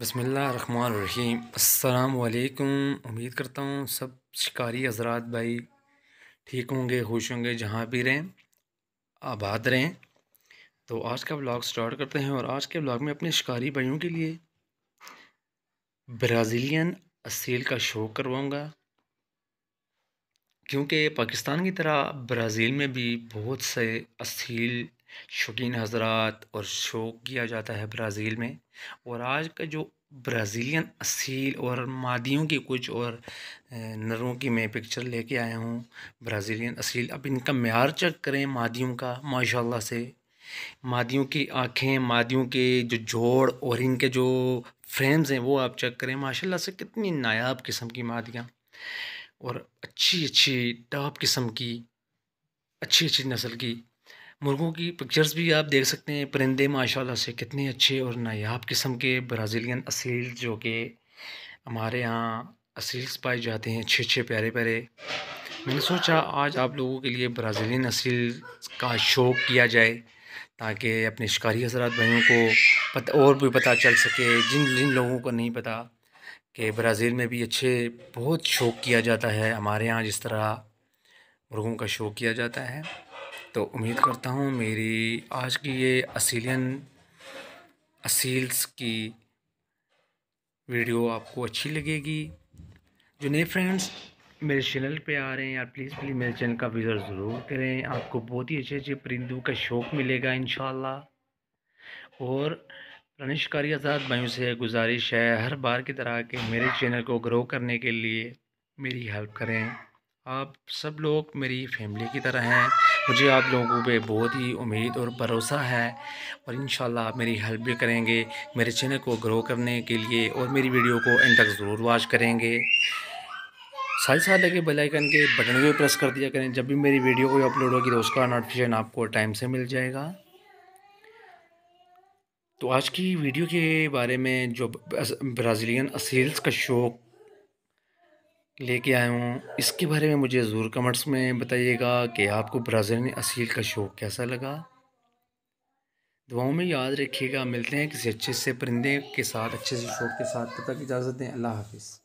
बसमीम अल्लाम उम्मीद करता हूँ सब शिकारी हजरात भाई ठीक होंगे खुश होंगे जहाँ भी रहें आबाद रहें तो आज का ब्लॉग स्टार्ट करते हैं और आज के ब्लॉग में अपने शिकारी भाइयों के लिए ब्राज़ीलियन असील का शो करवाऊँगा क्योंकि पाकिस्तान की तरह ब्राज़ील में भी बहुत से असील शौकीन हजरात और शौक़ किया जाता है ब्राज़ील में और आज का जो ब्राज़ीलियन असील और मादियों की कुछ और नरों की मैं पिक्चर लेके आया हूँ ब्राज़ीलियन असील अब इनका मैार चेक करें मादियों का माशा से मादियों की आँखें मादियों के जो जोड़ और इनके जो फ्रेम्स हैं वो आप चेक करें माशा से कितनी नायाब किस्म की मादियाँ और अच्छी अच्छी टॉप किस्म की अच्छी अच्छी नस्ल की मुर्गों की पिक्चर्स भी आप देख सकते हैं परिंदे माशाल्लाह से कितने अच्छे और नायाब किस्म के ब्राज़ीलियन असील जो कि हमारे यहाँ असील्स पाए जाते हैं अच्छे अच्छे प्यारे प्यारे मैंने सोचा आज आप लोगों के लिए ब्राज़ीलियन असील का शौक़ किया जाए ताकि अपने शिकारी हजरात भाइयों को पता और भी पता चल सके जिन जिन लोगों को नहीं पता कि ब्राज़ील में भी अच्छे बहुत शौक़ किया जाता है हमारे यहाँ जिस तरह मुर्गों का शौक़ किया जाता है तो उम्मीद करता हूँ मेरी आज की ये असीलियन असील्स की वीडियो आपको अच्छी लगेगी जो नए फ्रेंड्स मेरे चैनल पे आ रहे हैं यार प्लीज़ प्लीज़ मेरे चैनल का विज़र ज़रूर करें आपको बहुत ही अच्छे अच्छे परिंदों का शौक़ मिलेगा इन और रनिशकारी आज़ाद भाई से गुजारिश है हर बार की तरह के मेरे चैनल को ग्रो करने के लिए मेरी हेल्प करें आप सब लोग मेरी फैमिली की तरह हैं मुझे आप लोगों पे बहुत ही उम्मीद और भरोसा है और इन आप मेरी हेल्प भी करेंगे मेरे चैनल को ग्रो करने के लिए और मेरी वीडियो को एंड तक ज़रूर वॉच करेंगे साथ ही साथ लगे बेलाइकन के बटन को भी प्रेस कर दिया करें जब भी मेरी वीडियो कोई अपलोड होगी तो उसका नोटिफिकेशन आपको टाइम से मिल जाएगा तो आज की वीडियो के बारे में जो ब्राज़ीलियन असील्स का शौक़ लेके आया हूँ इसके बारे में मुझे ज़रूर कमेंट्स में बताइएगा कि आपको ब्राज़ीलियन असील का शौक़ कैसा लगा दुआओं में याद रखिएगा मिलते हैं किसी अच्छे से परिंदे के साथ अच्छे से शौक़ के साथ तब तक इजाज़त दें अल्लाह हाफिज़